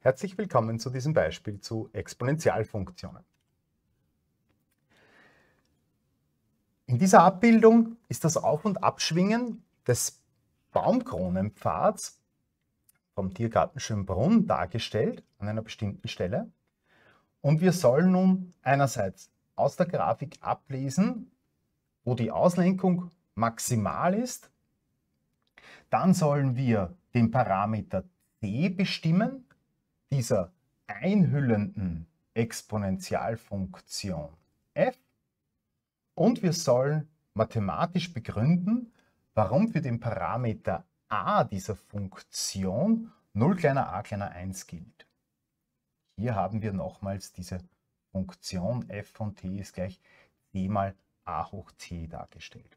Herzlich willkommen zu diesem Beispiel zu Exponentialfunktionen. In dieser Abbildung ist das Auf- und Abschwingen des Baumkronenpfads vom Tiergarten Schönbrunn dargestellt an einer bestimmten Stelle. Und wir sollen nun einerseits aus der Grafik ablesen, wo die Auslenkung maximal ist. Dann sollen wir den Parameter d bestimmen, dieser einhüllenden Exponentialfunktion f und wir sollen mathematisch begründen, warum für den Parameter a dieser Funktion 0 kleiner a kleiner 1 gilt. Hier haben wir nochmals diese Funktion f von t ist gleich c mal a hoch t dargestellt.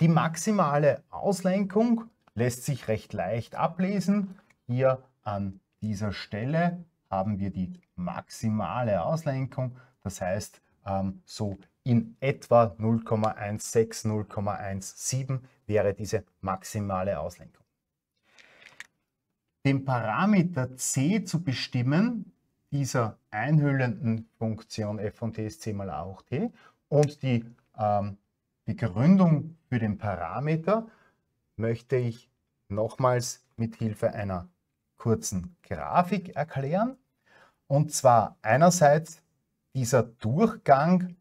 Die maximale Auslenkung lässt sich recht leicht ablesen. Hier an dieser Stelle haben wir die maximale Auslenkung, das heißt ähm, so in etwa 0,16, 0,17 wäre diese maximale Auslenkung. Den Parameter c zu bestimmen, dieser einhüllenden Funktion f von t ist c mal a hoch t und die ähm, Begründung für den Parameter möchte ich nochmals mit Hilfe einer kurzen Grafik erklären. Und zwar einerseits dieser Durchgang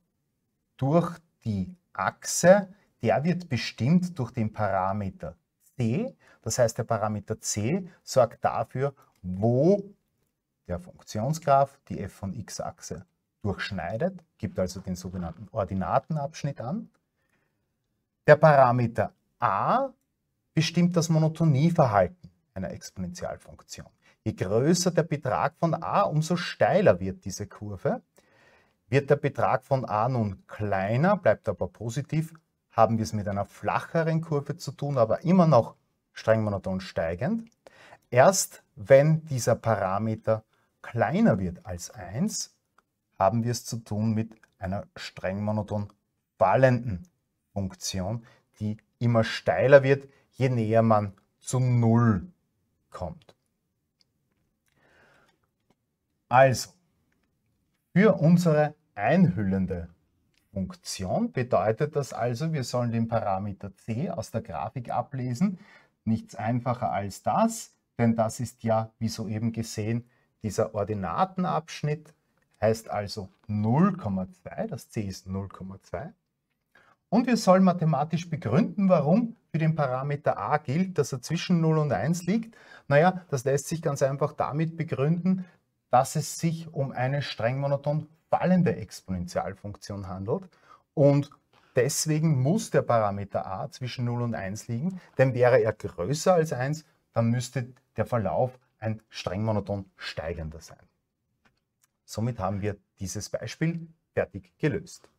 durch die Achse, der wird bestimmt durch den Parameter c. Das heißt, der Parameter c sorgt dafür, wo der Funktionsgraph die f von x-Achse durchschneidet, gibt also den sogenannten Ordinatenabschnitt an. Der Parameter a bestimmt das Monotonieverhalten einer Exponentialfunktion. Je größer der Betrag von a, umso steiler wird diese Kurve. Wird der Betrag von a nun kleiner, bleibt aber positiv, haben wir es mit einer flacheren Kurve zu tun, aber immer noch streng monoton steigend. Erst wenn dieser Parameter kleiner wird als 1, haben wir es zu tun mit einer streng monoton fallenden Funktion, die immer steiler wird, je näher man zu 0 kommt. Also, für unsere einhüllende Funktion bedeutet das also, wir sollen den Parameter c aus der Grafik ablesen. Nichts einfacher als das, denn das ist ja, wie soeben gesehen, dieser Ordinatenabschnitt heißt also 0,2, das c ist 0,2. Und wir sollen mathematisch begründen, warum für den Parameter a gilt, dass er zwischen 0 und 1 liegt? Naja, das lässt sich ganz einfach damit begründen, dass es sich um eine streng monoton fallende Exponentialfunktion handelt und deswegen muss der Parameter a zwischen 0 und 1 liegen, denn wäre er größer als 1, dann müsste der Verlauf ein streng monoton steigender sein. Somit haben wir dieses Beispiel fertig gelöst.